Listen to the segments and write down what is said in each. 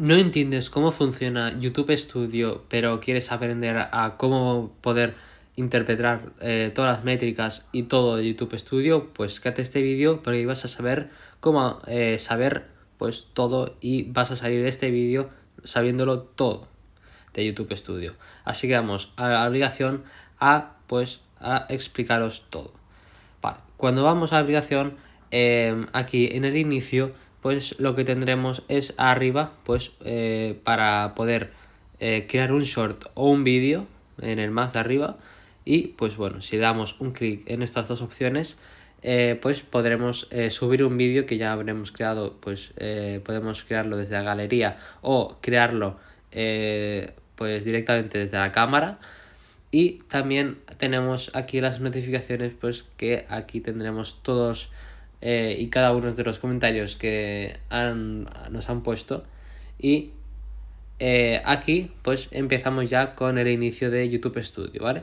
no entiendes cómo funciona YouTube Studio, pero quieres aprender a cómo poder interpretar eh, todas las métricas y todo de YouTube Studio, pues quédate este vídeo, porque vas a saber cómo eh, saber pues todo y vas a salir de este vídeo sabiéndolo todo de YouTube Studio. Así que vamos a la obligación a pues a explicaros todo. cuando vamos a la aplicación, eh, aquí en el inicio pues lo que tendremos es arriba, pues eh, para poder eh, crear un short o un vídeo en el más de arriba. Y pues bueno, si damos un clic en estas dos opciones, eh, pues podremos subir un vídeo que ya habremos creado, pues podemos crearlo desde la galería o crearlo pues directamente desde la cámara. Y también tenemos aquí las notificaciones, pues que aquí tendremos todos eh, y cada uno de los comentarios que nos han puesto. Y eh, aquí pues empezamos ya con el inicio de YouTube Studio, ¿vale?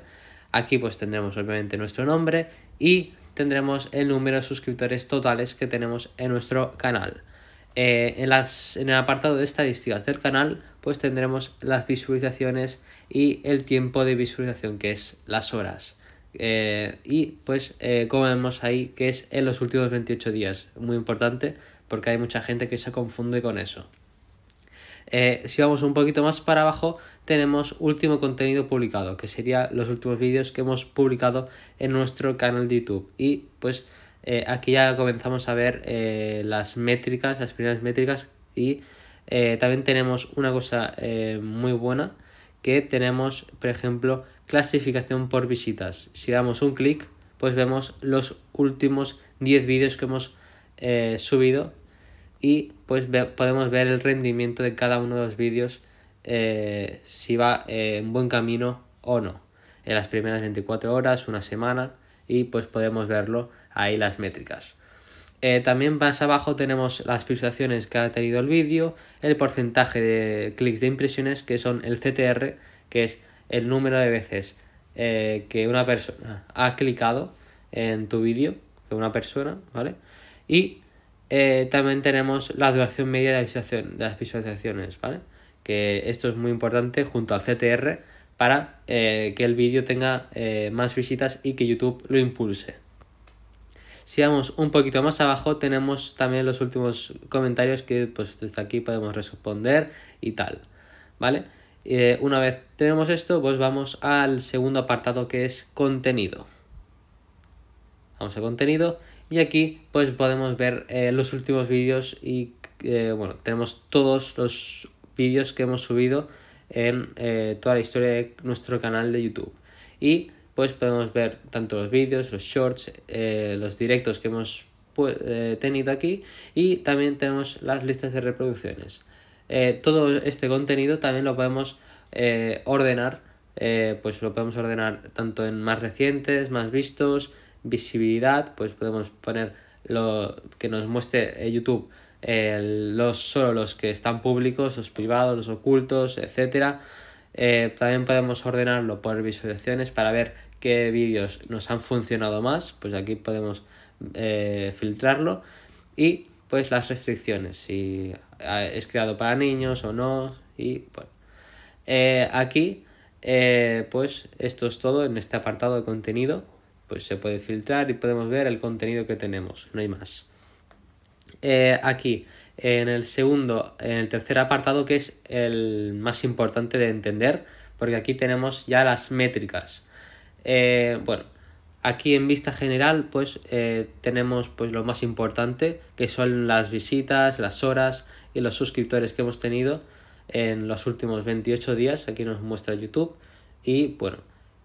Aquí pues tendremos obviamente nuestro nombre y tendremos el número de suscriptores totales que tenemos en nuestro canal. Eh, en, en el apartado de estadísticas del canal, pues tendremos las visualizaciones y el tiempo de visualización, que es las horas. Eh, y pues eh, como vemos ahí que es en los últimos 28 días, muy importante porque hay mucha gente que se confunde con eso. Eh, si vamos un poquito más para abajo tenemos último contenido publicado, que sería los últimos vídeos que hemos publicado en nuestro canal de YouTube. Y pues aquí ya comenzamos a ver las métricas, las primeras métricas y también tenemos una cosa muy buena que tenemos, por ejemplo, clasificación por visitas. Si damos un clic, pues vemos los últimos 10 vídeos que hemos eh, subido y pues podemos ver el rendimiento de cada uno de los vídeos eh, si va en buen camino o no. En las primeras 24 horas, una semana y pues podemos verlo ahí las métricas. Eh, también más abajo tenemos las visualizaciones que ha tenido el vídeo, el porcentaje de clics de impresiones que son el CTR, que es el número de veces eh, que una persona ha clicado en tu vídeo, que una persona, ¿vale? Y eh, también tenemos la duración media de, visualización, de las visualizaciones, ¿vale? Que esto es muy importante junto al CTR para eh, que el vídeo tenga más visitas y que YouTube lo impulse. Si vamos un poquito más abajo tenemos también los últimos comentarios que pues desde aquí podemos responder y tal, ¿vale? Eh, una vez tenemos esto, pues vamos al segundo apartado que es contenido. Vamos a contenido y aquí pues podemos ver eh, los últimos vídeos y eh, bueno, tenemos todos los vídeos que hemos subido en toda la historia de nuestro canal de YouTube. Y pues podemos ver tanto los vídeos, los shorts, los directos que hemos pues, tenido aquí y también tenemos las listas de reproducciones. Eh, todo este contenido también lo podemos eh, ordenar, eh, pues lo podemos ordenar tanto en más recientes, más vistos, visibilidad, pues podemos poner lo que nos muestre YouTube los, solo los que están públicos, los privados, los ocultos, etcétera. también podemos ordenarlo por visualizaciones para ver qué vídeos nos han funcionado más, pues aquí podemos filtrarlo y pues las restricciones, si eh, es creado para niños o no, y bueno. Eh, aquí, eh, pues esto es todo en este apartado de contenido, pues se puede filtrar y podemos ver el contenido que tenemos, no hay más. aquí, en el segundo, en el tercer apartado que es el más importante de entender, porque aquí tenemos ya las métricas. bueno, aquí en vista general pues tenemos pues lo más importante que son las visitas, las horas, los suscriptores que hemos tenido en los últimos 28 días. Aquí nos muestra YouTube. Y bueno,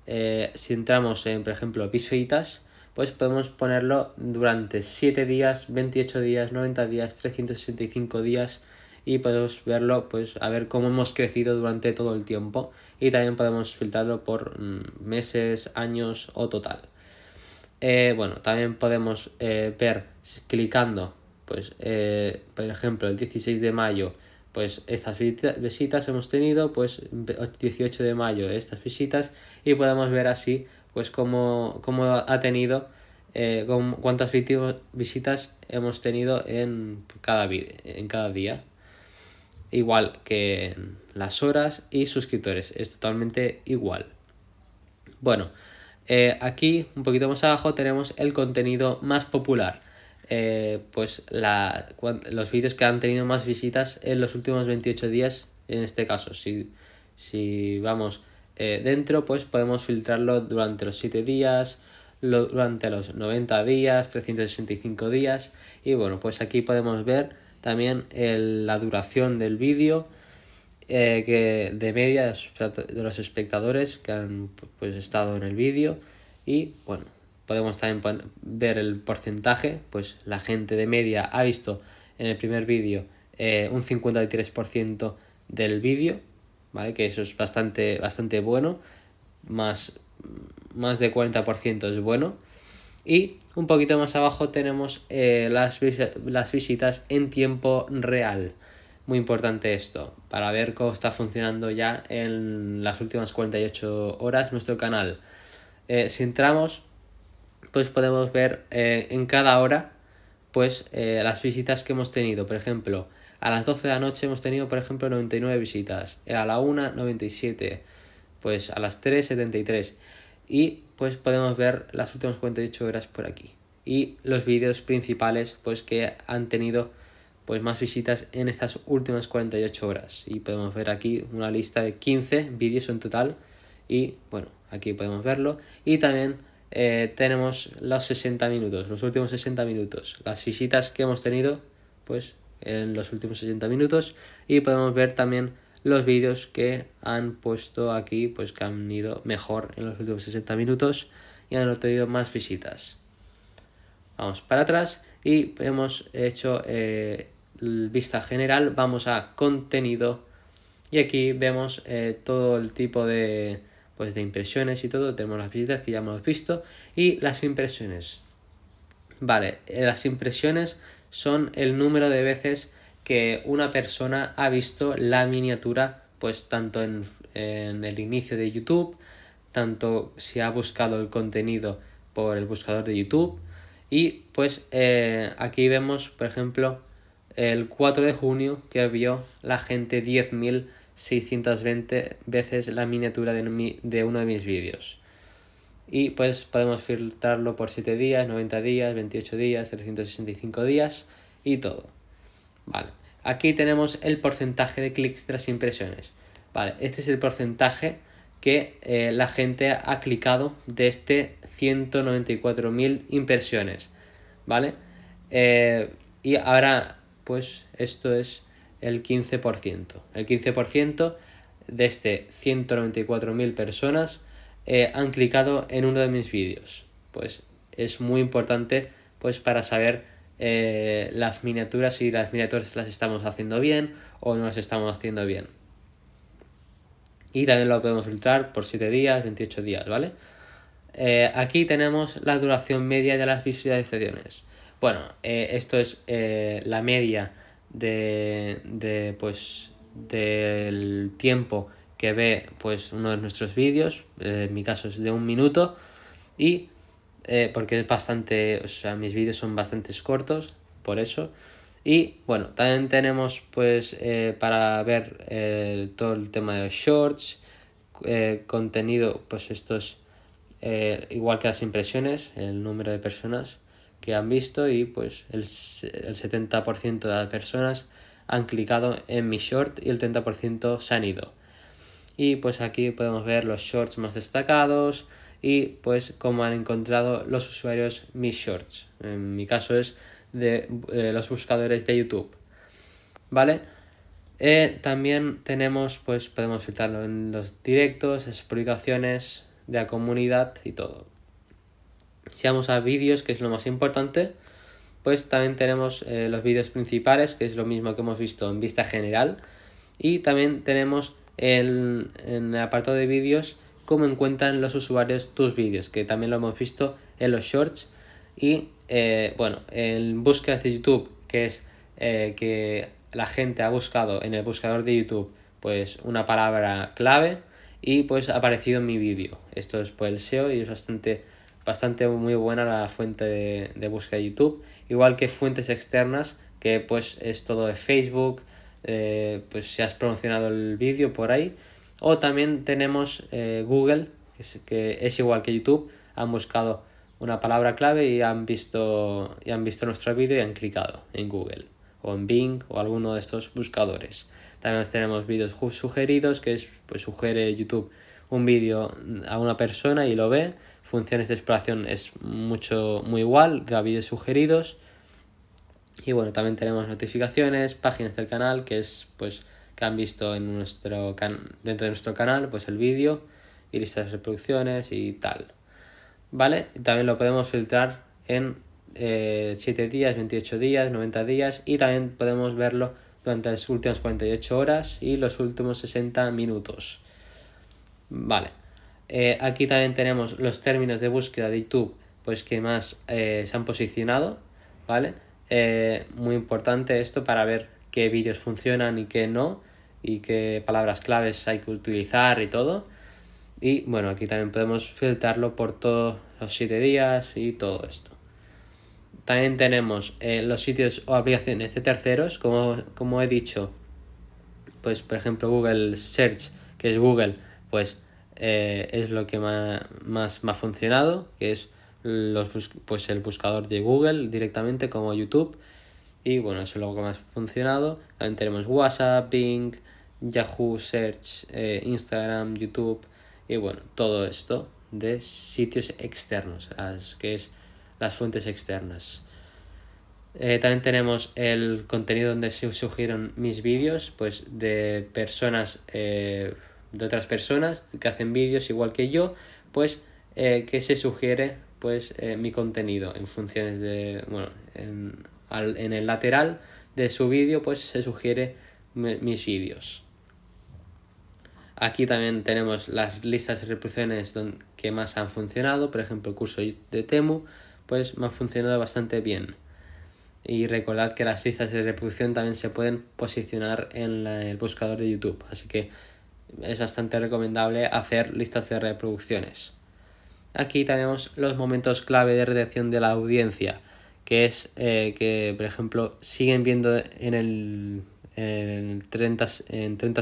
eh, si entramos en, por ejemplo, visitas, pues podemos ponerlo durante 7 días, 28 días, 90 días, 365 días y podemos verlo, pues a ver cómo hemos crecido durante todo el tiempo y también podemos filtrarlo por mm, meses, años o total. Eh, bueno, también podemos eh, ver clicando pues eh, por ejemplo el 16 de mayo pues estas visitas hemos tenido pues 18 de mayo estas visitas y podemos ver así pues cómo, ha tenido eh, cuántas visitas hemos tenido en cada, día igual que las horas y suscriptores es totalmente igual bueno eh, aquí un poquito más abajo tenemos el contenido más popular eh, pues los vídeos que han tenido más visitas en los últimos 28 días, en este caso. Si, vamos eh, dentro, pues podemos filtrarlo durante los 7 días, durante los 90 días, 365 días. Y bueno, pues aquí podemos ver también la duración del vídeo. Eh, que de media de los espectadores que han pues, estado en el vídeo y bueno podemos también ver el porcentaje, pues la gente de media ha visto en el primer vídeo eh, un 53% del vídeo, ¿vale? Que eso es bastante, bastante bueno, más, más de 40% es bueno. Y un poquito más abajo tenemos eh, las, las visitas en tiempo real. Muy importante esto, para ver cómo está funcionando ya en las últimas 48 horas nuestro canal. Eh, si entramos pues podemos ver eh, en cada hora pues eh, las visitas que hemos tenido. Por ejemplo, a las 12 de la noche hemos tenido, por ejemplo, 99 visitas. Eh, a la 1, 97. Pues a las 3, 73. Y pues podemos ver las últimas 48 horas por aquí. Y los vídeos principales pues que han tenido pues más visitas en estas últimas 48 horas. Y podemos ver aquí una lista de 15 vídeos en total. Y bueno, aquí podemos verlo. Y también eh, tenemos los 60 minutos, los últimos 60 minutos, las visitas que hemos tenido pues en los últimos 60 minutos y podemos ver también los vídeos que han puesto aquí pues que han ido mejor en los últimos 60 minutos y han obtenido más visitas. Vamos para atrás y hemos hecho eh, vista general, vamos a contenido y aquí vemos eh, todo el tipo de pues de impresiones y todo, tenemos las visitas que ya hemos visto y las impresiones. Vale, eh, las impresiones son el número de veces que una persona ha visto la miniatura, pues tanto en, el inicio de YouTube, tanto si ha buscado el contenido por el buscador de YouTube. Y pues eh, aquí vemos, por ejemplo, el 4 de junio que vio la gente 10.000 620 veces la miniatura de, de uno de mis vídeos. Y pues podemos filtrarlo por 7 días, 90 días, 28 días, 365 días y todo. Vale, aquí tenemos el porcentaje de clics tras impresiones. Vale, este es el porcentaje que eh, la gente ha clicado de este 194.000 impresiones, ¿vale? Eh, y ahora, pues esto es el 15%. El 15% de este 194.000 personas eh, han clicado en uno de mis vídeos. Pues es muy importante pues para saber eh, las miniaturas y las miniaturas las estamos haciendo bien o no las estamos haciendo bien. Y también lo podemos filtrar por 7 días, 28 días, ¿vale? Eh, aquí tenemos la duración media de las visualizaciones. Bueno, esto es la media de, pues del tiempo que ve pues uno de nuestros vídeos eh, en mi caso es de un minuto y eh, porque es bastante o sea mis vídeos son bastante cortos por eso y bueno también tenemos pues eh, para ver todo el tema de los shorts contenido pues estos igual que las impresiones el número de personas que han visto y pues el, 70% de las personas han clicado en mi short y el 30% se han ido. Y pues aquí podemos ver los shorts más destacados y pues cómo han encontrado los usuarios mis shorts. En mi caso es de eh, los buscadores de YouTube. ¿Vale? Eh, también tenemos, pues podemos filtrarlo en los directos, explicaciones de la comunidad y todo. Si vamos a vídeos, que es lo más importante, pues también tenemos eh, los vídeos principales, que es lo mismo que hemos visto en vista general. Y también tenemos el, en el apartado de vídeos cómo encuentran los usuarios tus vídeos, que también lo hemos visto en los shorts. Y eh, bueno, en búsquedas de YouTube, que es eh, que la gente ha buscado en el buscador de YouTube pues una palabra clave y pues ha aparecido en mi vídeo. Esto es por el SEO y es bastante bastante muy buena la fuente de, búsqueda de YouTube, igual que fuentes externas, que pues es todo de Facebook, eh, pues si has promocionado el vídeo por ahí, o también tenemos eh, Google, que es, que es, igual que YouTube, han buscado una palabra clave y han visto, y han visto nuestro vídeo y han clicado en Google, o en Bing, o alguno de estos buscadores. También tenemos vídeos sugeridos, que es, pues sugiere YouTube un vídeo a una persona y lo ve, funciones de exploración es mucho muy igual, vídeos sugeridos. Y bueno, también tenemos notificaciones, páginas del canal, que es pues que han visto en nuestro dentro de nuestro canal, pues el vídeo y listas de reproducciones y tal. ¿Vale? También lo podemos filtrar en 7 eh, días, 28 días, 90 días y también podemos verlo durante las últimas 48 horas y los últimos 60 minutos. Vale. Eh, aquí también tenemos los términos de búsqueda de YouTube, pues que más eh, se han posicionado, ¿vale? Eh, muy importante esto para ver qué vídeos funcionan y qué no, y qué palabras claves hay que utilizar y todo. Y bueno, aquí también podemos filtrarlo por todos los 7 días y todo esto. También tenemos los sitios o aplicaciones de terceros, como, como he dicho, pues por ejemplo Google Search, que es Google, pues eh, es lo que más, me ha funcionado, que es los, pues el buscador de Google directamente como YouTube. Y bueno, eso es lo que más ha funcionado. También tenemos WhatsApp, Bing, Yahoo, Search, eh, Instagram, YouTube y bueno, todo esto de sitios externos, que es las fuentes externas. Eh, también tenemos el contenido donde se sugirieron mis vídeos, pues de personas de otras personas que hacen vídeos igual que yo, pues eh, que se sugiere pues eh, mi contenido en funciones de, bueno, en, el lateral de su vídeo pues se sugiere mis vídeos. Aquí también tenemos las listas de reproducciones que más han funcionado, por ejemplo el curso de Temu, pues me ha funcionado bastante bien. Y recordad que las listas de reproducción también se pueden posicionar en el buscador de YouTube, así que es bastante recomendable hacer listas de reproducciones. Aquí tenemos los momentos clave de reacción de la audiencia, que es eh, que, por ejemplo, siguen viendo en el, en 30,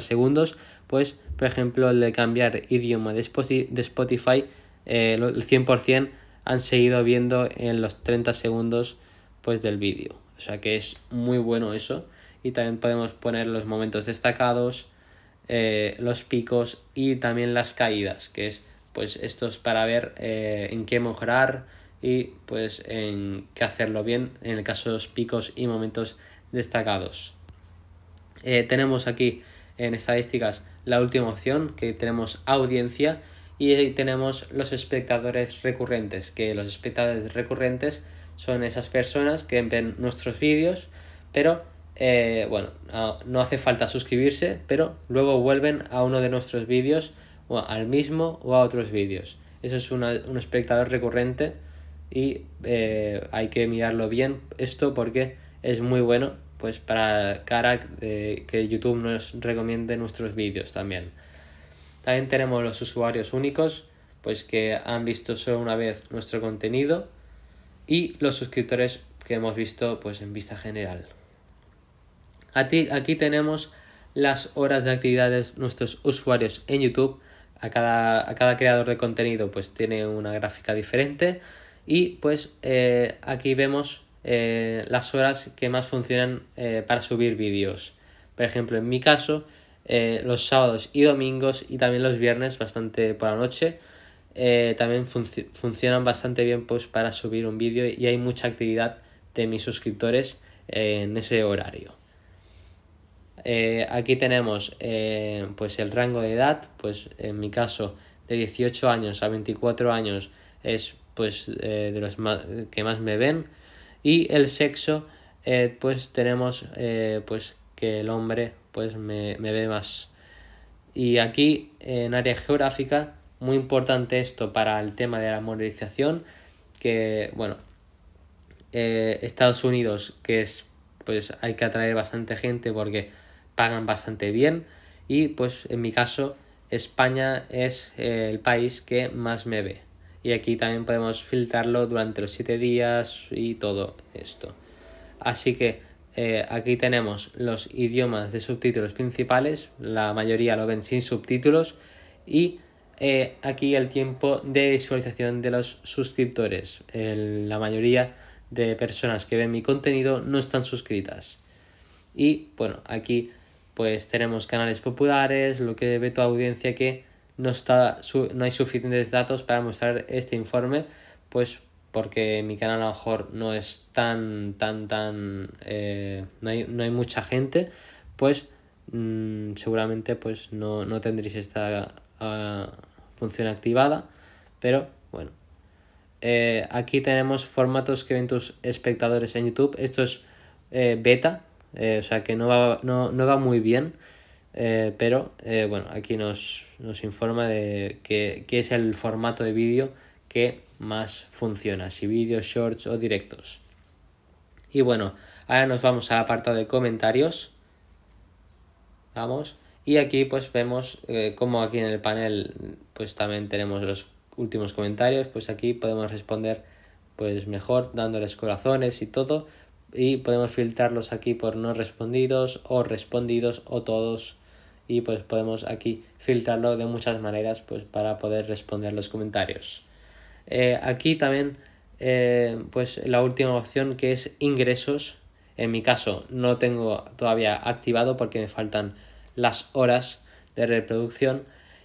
segundos, pues, por ejemplo, el de cambiar idioma de Spotify, eh, el 100% han seguido viendo en los 30 segundos pues, del vídeo. O sea que es muy bueno eso. Y también podemos poner los momentos destacados, eh, los picos y también las caídas, que es pues esto es para ver eh, en qué mejorar y pues en qué hacerlo bien en el caso de los picos y momentos destacados. Eh, tenemos aquí en estadísticas la última opción que tenemos audiencia y tenemos los espectadores recurrentes, que los espectadores recurrentes son esas personas que ven nuestros vídeos, pero eh, bueno, ah, no hace falta suscribirse, pero luego vuelven a uno de nuestros vídeos, o al mismo o a otros vídeos. Eso es un espectador recurrente y eh, hay que mirarlo bien esto porque es muy bueno pues para cara que YouTube nos recomiende nuestros vídeos también. También tenemos los usuarios únicos, pues que han visto solo una vez nuestro contenido y los suscriptores que hemos visto pues en vista general. Aquí, tenemos las horas de actividades nuestros usuarios en YouTube. A cada, a cada creador de contenido pues tiene una gráfica diferente y pues eh, aquí vemos eh, las horas que más funcionan eh, para subir vídeos. Por ejemplo, en mi caso, los sábados y domingos y también los viernes bastante por la noche también funcionan bastante bien pues para subir un vídeo y hay mucha actividad de mis suscriptores en ese horario. Eh, aquí tenemos eh, pues el rango de edad, pues en mi caso de 18 años a 24 años es pues eh, de los que más me ven y el sexo pues tenemos pues que el hombre pues me, ve más y aquí en área geográfica muy importante esto para el tema de la monetización que bueno Estados Unidos que es pues hay que atraer bastante gente porque pagan bastante bien y pues en mi caso España es eh, el país que más me ve. Y aquí también podemos filtrarlo durante los 7 días y todo esto. Así que eh, aquí tenemos los idiomas de subtítulos principales, la mayoría lo ven sin subtítulos y eh, aquí el tiempo de visualización de los suscriptores. la mayoría de personas que ven mi contenido no están suscritas. Y bueno, aquí pues tenemos canales populares, lo que ve tu audiencia que no, está, no hay suficientes datos para mostrar este informe, pues porque mi canal a lo mejor no es tan, tan, tan, eh, no, hay, mucha gente, pues mm, seguramente pues no, tendréis esta ah, función activada, pero bueno. Eh, aquí tenemos formatos que ven tus espectadores en YouTube, esto es eh, beta, eh, o sea que no va, no, va muy bien, eh, pero eh, bueno, aquí nos, informa de que, es el formato de vídeo que más funciona, si vídeos, shorts o directos. Y bueno, ahora nos vamos al apartado de comentarios. Vamos. Y aquí pues vemos como aquí en el panel pues también tenemos los últimos comentarios. Pues aquí podemos responder pues mejor dándoles corazones y todo y podemos filtrarlos aquí por no respondidos o respondidos o todos y pues podemos aquí filtrarlo de muchas maneras pues para poder responder los comentarios eh, aquí también eh, pues la última opción que es ingresos en mi caso no tengo todavía activado porque me faltan las horas de reproducción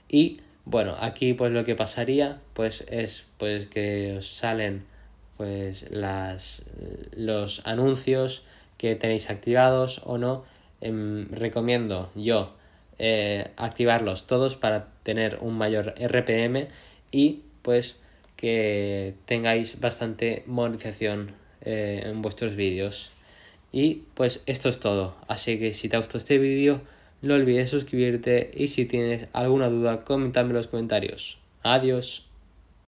y bueno aquí pues lo que pasaría pues es pues que salen pues las, los anuncios que tenéis activados o no. Em, recomiendo yo eh, activarlos todos para tener un mayor RPM y pues que tengáis bastante monetización eh, en vuestros vídeos. Y pues esto es todo. Así que si te ha gustado este vídeo, no olvides suscribirte y si tienes alguna duda, comentadme en los comentarios. Adiós.